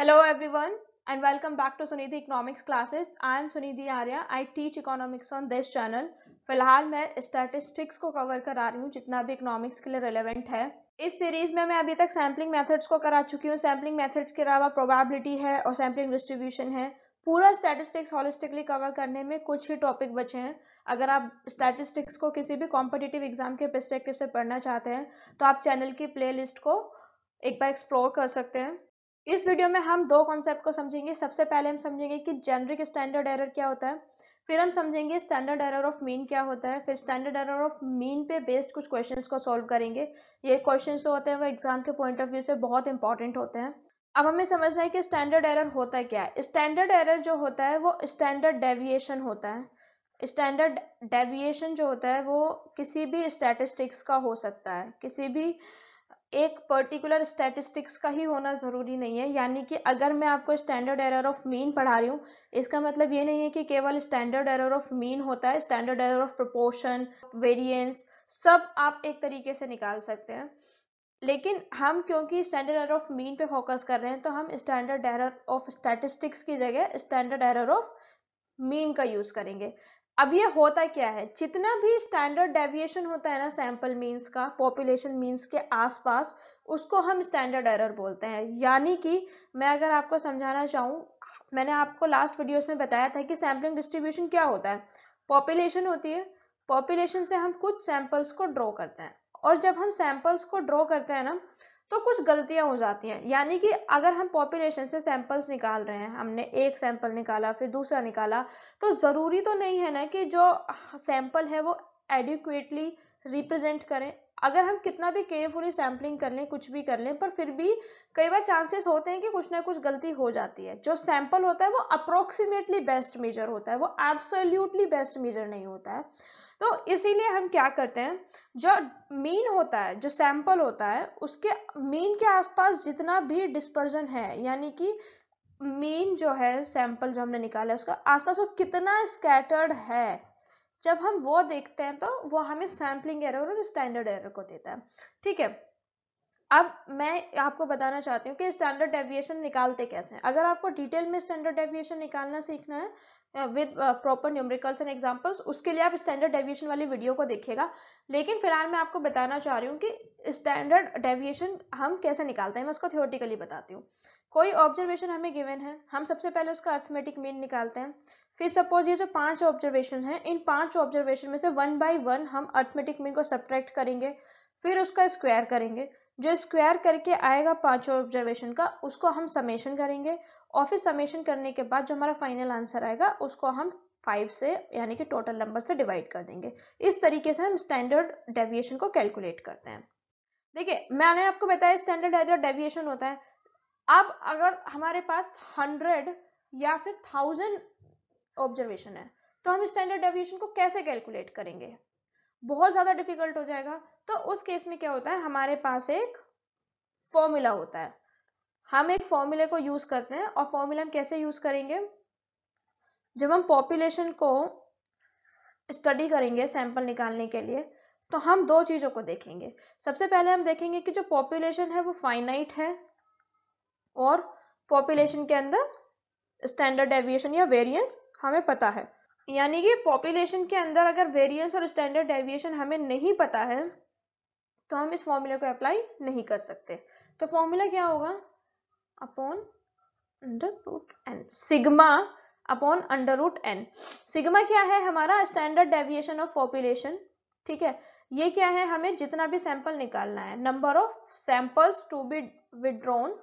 Hello everyone and welcome back to Sunidhi Economics classes. I am Sunidhi Arya. I teach economics on this channel. फिलहाल मैं statistics को cover करा रही हूँ जितना भी economics के लिए relevant है इस सीरीज में मैं अभी तक सैम्पलिंग मेथड्स को करा चुकी हूँ सैम्पलिंग मेथड्स के अलावा प्रोबेबिलिटी है और सैम्पलिंग डिस्ट्रीब्यूशन है पूरा स्टैटिस्टिक्स होलिस्टिकली कवर करने में कुछ ही टॉपिक बचे हैं अगर आप स्टैटिस्टिक्स को किसी भी कॉम्पिटिटिव एग्जाम के परस्पेक्टिव से पढ़ना चाहते हैं तो आप चैनल की प्लेलिस्ट को एक बार एक्सप्लोर कर सकते हैं इस वीडियो में हम दो कॉन्सेप्ट को समझेंगे सबसे पहले हम समझेंगे कि जेनरिक स्टैंडर्ड एरर क्या होता है फिर हम समझेंगे स्टैंडर्ड एरर ऑफ मीन क्या होता है फिर स्टैंडर्ड एरर ऑफ मीन पे बेस्ड कुछ क्वेश्चंस को सॉल्व करेंगे ये क्वेश्चंस जो होते हैं वो एग्जाम के पॉइंट ऑफ व्यू से बहुत इंपॉर्टेंट होते हैं अब हमें समझना है कि स्टैंडर्ड एरर होता क्या है स्टैंडर्ड एरर जो होता है वो स्टैंडर्ड डेविएशन होता है स्टैंडर्ड डेविएशन जो होता है वो किसी भी स्टैटिस्टिक्स का हो सकता है किसी भी एक पर्टिकुलर स्टैटिस्टिक्स का ही होना ज़रूरी नहीं है यानी कि अगर मैं आपको स्टैंडर्ड एरर ऑफ मीन पढ़ा रही हूँ इसका मतलब ये नहीं है कि केवल स्टैंडर्ड एरर ऑफ मीन होता है standard error of proportion variance सब आप एक तरीके से निकाल सकते हैं लेकिन हम क्योंकि स्टैंडर्ड एरर ऑफ मीन पे फोकस कर रहे हैं तो हम स्टैंडर्ड एरर ऑफ स्टैटिस्टिक्स की जगह स्टैंडर्ड एरर ऑफ मीन का यूज़ करेंगे अब ये होता क्या है जितना भी स्टैंडर्ड डेविएशन होता है ना सैंपल मीन्स का पॉपुलेशन मीन्स के आसपास उसको हम स्टैंडर्ड एरर बोलते हैं यानी कि मैं अगर आपको समझाना चाहूँ मैंने आपको लास्ट वीडियोस में बताया था कि सैम्पलिंग डिस्ट्रीब्यूशन क्या होता है पॉपुलेशन होती है पॉपुलेशन से हम कुछ सैंपल्स को ड्रॉ करते हैं और जब हम सैंपल्स को ड्रॉ करते हैं ना तो कुछ गलतियां हो जाती हैं यानी कि अगर हम पॉपुलेशन से सैंपल्स निकाल रहे हैं हमने एक सैंपल निकाला फिर दूसरा निकाला तो ज़रूरी तो नहीं है ना कि जो सैंपल है वो एडिक्वेटली रिप्रेजेंट करें अगर हम कितना भी केयरफुली सैम्पलिंग कर लें कुछ भी कर लें पर फिर भी कई बार चांसेस होते हैं कि कुछ ना कुछ गलती हो जाती है जो सैंपल होता है वो अप्रोक्सीमेटली बेस्ट मेजर होता है वो एब्सोल्यूटली बेस्ट मेजर नहीं होता है तो इसीलिए हम क्या करते हैं जो मीन होता है जो सैंपल होता है उसके मीन के आसपास जितना भी डिस्पर्जन है यानी कि मीन जो है सैंपल जो हमने निकाला है उसका आसपास वो कितना स्कैटर्ड है जब हम वो देखते हैं तो वो हमें सैम्पलिंग एरर और स्टैंडर्ड एरर को देता है ठीक है अब मैं आपको बताना चाहती हूँ कि स्टैंडर्ड डेविएशन निकालते कैसे हैं अगर आपको डिटेल में स्टैंडर्ड डेविएशन निकालना सीखना है with proper numericals and examples उसके लिए आप स्टैंडर्ड डेविएशन वाली वीडियो को देखिएगा लेकिन फिलहाल मैं आपको बताना चाह रही हूँ कि स्टैंडर्ड डेविएशन हम कैसे निकालते हैं मैं उसको थियोरटिकली बताती हूँ कोई ऑब्जर्वेशन हमें गिवन है हम सबसे पहले उसका अर्थमेटिक मीन निकालते हैं फिर सपोज ये जो पांच ऑब्जर्वेशन है इन पांच ऑब्जर्वेशन में से वन बाई वन हम अर्थमेटिक मीन को सब्ट्रैक्ट करेंगे फिर उसका स्क्वायर करेंगे जो स्क्वायर करके आएगा पांचों ऑब्जर्वेशन का उसको हम समेशन करेंगे और फिर समेशन करने के बाद जो हमारा फाइनल आंसर आएगा उसको हम फाइव से यानी कि टोटल नंबर से डिवाइड कर देंगे इस तरीके से हम स्टैंडर्ड डेविएशन को कैलकुलेट करते हैं देखिए मैंने आपको बताया स्टैंडर्ड डेविएशन होता है अब अगर हमारे पास हंड्रेड या फिर थाउजेंड ऑब्जर्वेशन है तो हम स्टैंडर्ड डेविएशन को कैसे कैलकुलेट करेंगे बहुत ज़्यादा डिफिकल्ट हो जाएगा तो उस केस में क्या होता है हमारे पास एक फॉर्मूला होता है हम एक फॉर्मूले को यूज करते हैं और फॉर्मूला हम कैसे यूज करेंगे जब हम पॉपुलेशन को स्टडी करेंगे सैंपल निकालने के लिए तो हम दो चीजों को देखेंगे सबसे पहले हम देखेंगे कि जो पॉपुलेशन है वो फाइनाइट है और पॉपुलेशन के अंदर स्टैंडर्ड डेविएशन या वेरिएंस हमें पता है यानी कि पॉपुलेशन के अंदर अगर वेरिएंस और स्टैंडर्ड डेविएशन हमें नहीं पता है तो हम इस फॉर्मूले को अप्लाई नहीं कर सकते तो फॉर्मूला क्या होगा upon under root n sigma upon under root n sigma क्या है हमारा स्टैंडर्ड डेविएशन ऑफ पॉपुलेशन ठीक है ये क्या है हमें जितना भी सैंपल निकालना है number of samples to be withdrawn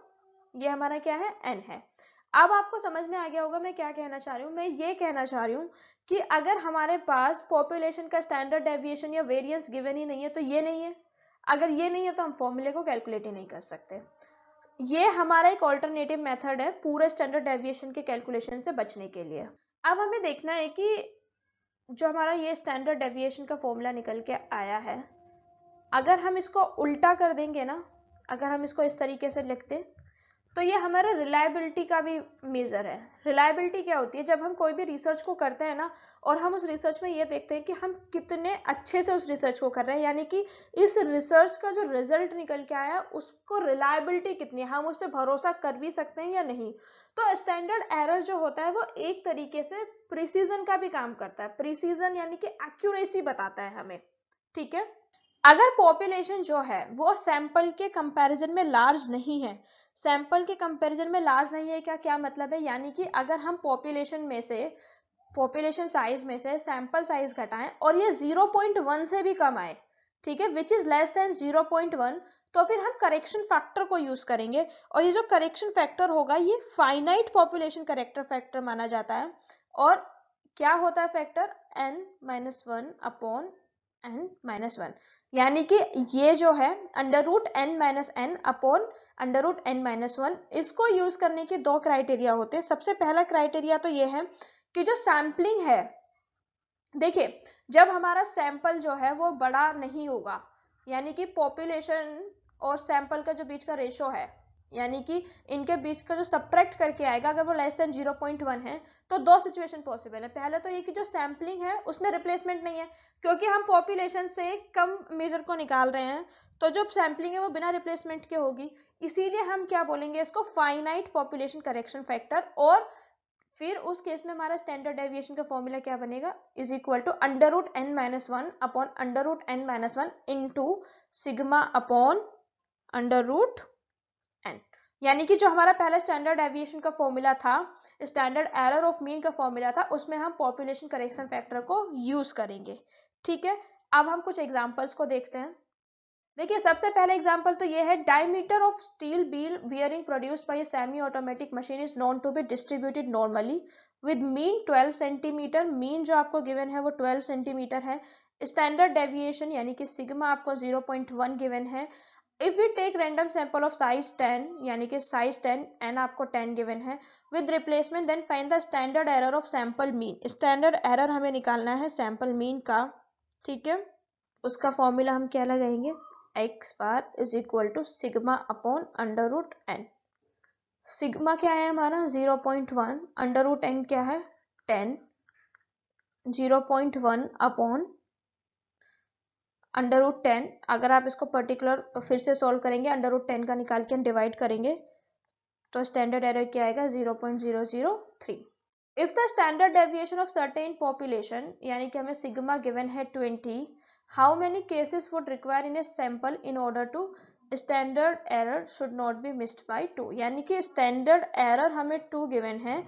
ये हमारा क्या है एन है अब आपको समझ में आ गया होगा मैं क्या कहना चाह रही हूँ मैं ये कहना चाह रही हूँ कि अगर हमारे पास पॉपुलेशन का स्टैंडर्ड डेविएशन या वेरियंस गिवन ही नहीं है तो ये नहीं है अगर ये नहीं है तो हम फॉर्मूले को कैलकुलेट ही नहीं कर सकते ये हमारा एक ऑल्टरनेटिव मेथड है पूरे स्टैंडर्ड डेविएशन के कैलकुलेशन से बचने के लिए अब हमें देखना है कि जो हमारा ये स्टैंडर्ड डेविएशन का फॉर्मूला निकल के आया है अगर हम इसको उल्टा कर देंगे ना अगर हम इसको इस तरीके से लिखते तो ये हमारा रिलायबिलिटी का भी मेज़र है रिलायबिलिटी क्या होती है जब हम कोई भी रिसर्च को करते हैं ना और हम उस रिसर्च में ये देखते हैं कि हम कितने अच्छे से उस रिसर्च को कर रहे हैं यानी कि इस रिसर्च का जो रिजल्ट निकल के आया उसको रिलायबिलिटी कितनी है हम उस पर भरोसा कर भी सकते हैं या नहीं तो स्टैंडर्ड एरर जो होता है वो एक तरीके से प्रिसीजन का भी काम करता है प्रिसीजन यानी कि एक्यूरेसी बताता है हमें ठीक है अगर पॉपुलेशन जो है वो सैंपल के कंपैरिजन में लार्ज नहीं है सैंपल के कंपैरिजन में लार्ज नहीं है क्या क्या मतलब है यानी कि अगर हम पॉपुलेशन में से पॉपुलेशन साइज में से सैंपल साइज घटाएं और ये 0.1 से भी कम आए ठीक है विच इज लेस देन 0.1 तो फिर हम करेक्शन फैक्टर को यूज करेंगे और ये जो करेक्शन फैक्टर होगा ये फाइनाइट पॉपुलेशन करेक्टर फैक्टर माना जाता है और क्या होता है factor n minus one upon n minus one यानी कि ये जो है under root n minus n upon under root n minus one इसको यूज करने के दो क्राइटेरिया होते हैं सबसे पहला क्राइटेरिया तो ये है कि जो सैम्पलिंग है देखिए जब हमारा सैंपल जो है वो बड़ा नहीं होगा यानी कि पॉपुलेशन और सैंपल का जो बीच का रेशो है यानी कि इनके बीच का जो सब्ट्रैक्ट करके आएगा अगर वो less than zero point one है तो दो सिचुएशन पॉसिबल है पहले तो ये कि जो सैम्पलिंग है उसमें रिप्लेसमेंट नहीं है क्योंकि हम पॉपुलेशन से कम मेजर को निकाल रहे हैं तो जो सैम्पलिंग है वो बिना रिप्लेसमेंट के होगी इसीलिए हम क्या बोलेंगे इसको फाइनाइट पॉपुलेशन करेक्शन फैक्टर और फिर उस केस में हमारा स्टैंडर्ड डेविएशन का फॉर्मूला क्या बनेगा is equal to under root n minus one upon under root n minus one into sigma upon under root यानी कि जो हमारा पहला स्टैंडर्ड एविएशन का फॉर्मूला था स्टैंडर्ड एरर ऑफ मीन का फॉर्मूला था उसमें हम पॉपुलेशन करेक्शन फैक्टर को यूज करेंगे ठीक है अब हम कुछ एग्जाम्पल्स को देखते हैं देखिए सबसे पहले एग्जाम्पल तो ये है diameter of steel ball bearing produced by semi automatic machine is known to be distributed normally with mean 12 centimetre mean जो आपको गिवन है वो 12 सेंटीमीटर है स्टैंडर्ड डेविएशन यानी कि सिग्मा आपको 0.1 गिवन है if we take random sample of size 10 यानी कि साइज 10 एंड आपको 10 गिवन है with replacement then find the standard error of sample mean standard error हमें निकालना है सैंपल मीन का ठीक है उसका फॉर्मूला हम क्या लगाएंगे x bar is equal to sigma upon under root n sigma क्या है हमारा zero point one under root n क्या है ten zero point one upon under root ten अगर आप इसको पर्टिकुलर फिर से सॉल्व करेंगे अंडर रूट टेन का निकाल के हम डिवाइड करेंगे तो स्टैंडर्ड एरर क्या आएगा zero point zero zero three if the standard deviation of certain population यानी कि हमें सिग्मा गिवन है twenty how many cases would require in a sample in order to standard error should not be missed by two यानी कि standard error हमें two given है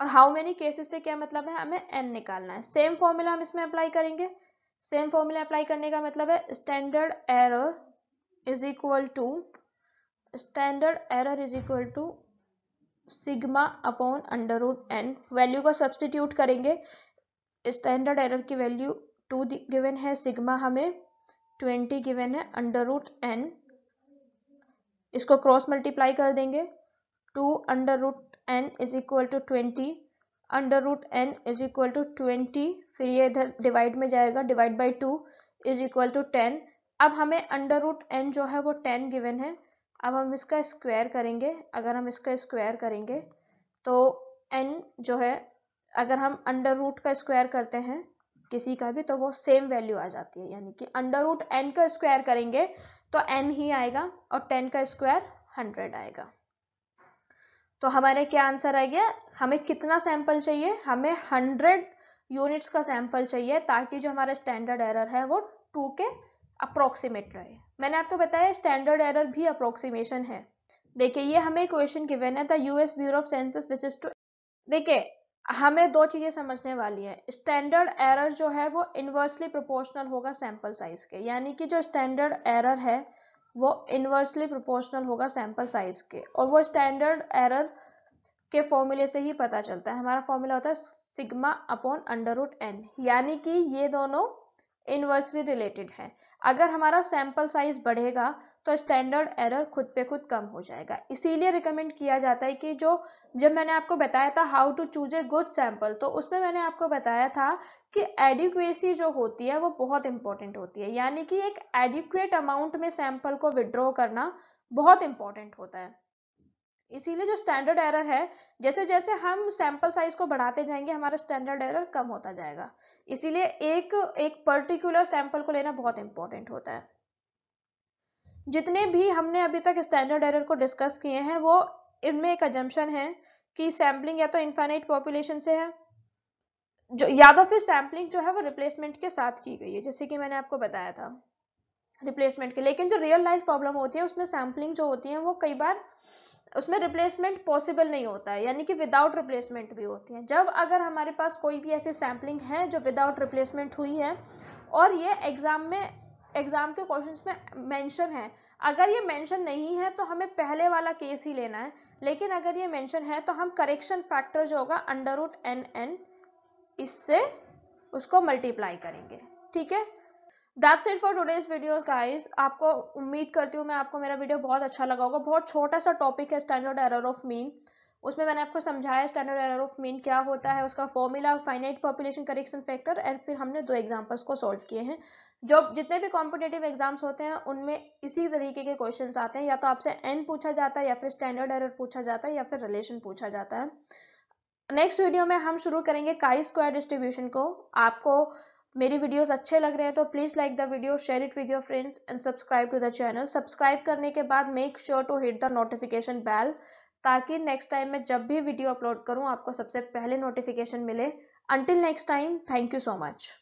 और how many cases से क्या मतलब है हमें एन निकालना है सेम फॉर्मूला हम इसमें अप्लाई करेंगे सेम फॉर्मूला अप्लाई करने का मतलब है standard error is equal to standard error is equal to sigma upon under root n value को सब्सटीट्यूट करेंगे स्टैंडर्ड एरर की वैल्यू टू गिवन है सिग्मा हमें ट्वेंटी गिवन है अंडर रूट एन इसको क्रॉस मल्टीप्लाई कर देंगे two under root n is equal to twenty under root n is equal to twenty फिर ये इधर डिवाइड में जाएगा divide by two is equal to ten अब हमें अंडर रूट एन जो है वो टेन गिवन है अब हम इसका स्क्वायर करेंगे अगर हम इसका स्क्वायर करेंगे तो एन जो है अगर हम अंडर रूट का स्क्वायर करते हैं किसी का भी तो वो सेम वैल्यू आ जाती है यानी कि अंडर रूट एन का स्क्वायर करेंगे तो एन ही आएगा और टेन का स्क्वायर हंड्रेड आएगा तो हमारे क्या आंसर आ गया हमें कितना सैंपल चाहिए हमें हंड्रेड यूनिट्स का सैंपल चाहिए ताकि जो हमारा स्टैंडर्ड एरर है वो टू के अप्रोक्सीमेट रहे मैंने आपको बताया स्टैंडर्ड एरर भी अप्रोक्सीमेशन है देखिए ये हमें क्वेश्चन गिवन है था US bureau of census two देखिए हमें दो चीजें समझने वाली है स्टैंडर्ड एरर जो है वो इन्वर्सली प्रोपोर्शनल होगा सैंपल साइज के यानी कि जो स्टैंडर्ड एरर है वो इनवर्सली प्रोपोर्शनल होगा सैंपल साइज के और वो स्टैंडर्ड एरर के फॉर्मूले से ही पता चलता है हमारा फॉर्मूला होता है sigma upon under root n यानी कि ये दोनों इनवर्सली रिलेटेड हैं अगर हमारा सैंपल साइज बढ़ेगा तो स्टैंडर्ड एरर खुद पे खुद कम हो जाएगा इसीलिए रिकमेंड किया जाता है कि जो जब मैंने आपको बताया था how to choose a good sample तो उसमें मैंने आपको बताया था कि एडिक्वेसी जो होती है वो बहुत इंपॉर्टेंट होती है यानी कि एक एडिक्वेट अमाउंट में सैंपल को विड्रॉ करना बहुत इंपॉर्टेंट होता है इसीलिए जो स्टैंडर्ड एरर है जैसे जैसे हम सैंपल साइज को बढ़ाते जाएंगे हमारा स्टैंडर्ड एरर कम होता जाएगा इसीलिए एक एक पर्टिकुलर सैंपल को लेना बहुत इंपॉर्टेंट होता है जितने भी हमने अभी तक स्टैंडर्ड एरर को डिस्कस किए हैं वो इनमें एक एजम्पन है कि सैम्पलिंग या तो इन्फाइनाइट पॉपुलेशन से है जो या तो फिर सैम्पलिंग जो है वो रिप्लेसमेंट के साथ की गई है जैसे कि मैंने आपको बताया था रिप्लेसमेंट के लेकिन जो रियल लाइफ प्रॉब्लम होती है उसमें सैम्पलिंग जो होती है वो कई बार उसमें रिप्लेसमेंट पॉसिबल नहीं होता है यानी कि विदाउट रिप्लेसमेंट भी होती है जब अगर हमारे पास कोई भी ऐसी सैम्पलिंग है जो विदाउट रिप्लेसमेंट हुई है और ये एग्जाम में एग्ज़ाम के क्वेश्चंस में मेंशन है अगर ये मेंशन नहीं है तो हमें पहले वाला केस ही लेना है लेकिन अगर ये मेंशन है तो हम करेक्शन फैक्टर जो होगा अंडर रूट एन एन इससे उसको मल्टीप्लाई करेंगे ठीक है that's it for today's videos guys आपको उम्मीद करती हूँ मैं आपको मेरा वीडियो बहुत अच्छा लगा होगा बहुत छोटा सा टॉपिक है स्टैंडर्ड एरर ऑफ मीन उसमें मैंने आपको समझाया स्टैंडर्ड एरर ऑफ मीन क्या होता है उसका formula finite population correction factor and फिर हमने दो एग्जांपल्स को सॉल्व किए हैं जो जितने भी कॉम्पिटेटिव एग्जाम्स होते हैं उनमें इसी तरीके के क्वेश्चंस आते हैं या तो आपसे एन पूछा जाता है या फिर स्टैंडर्ड एरर पूछा जाता है या फिर रिलेशन पूछा जाता है नेक्स्ट वीडियो में हम शुरू करेंगे काई स्क्वायर डिस्ट्रीब्यूशन को आपको मेरी वीडियोस अच्छे लग रहे हैं तो please like the video share it with your friends and subscribe to the channel subscribe करने के बाद make sure to hit the notification bell ताकि नेक्स्ट टाइम मैं जब भी वीडियो अपलोड करूं आपको सबसे पहले नोटिफिकेशन मिले until next time thank you so much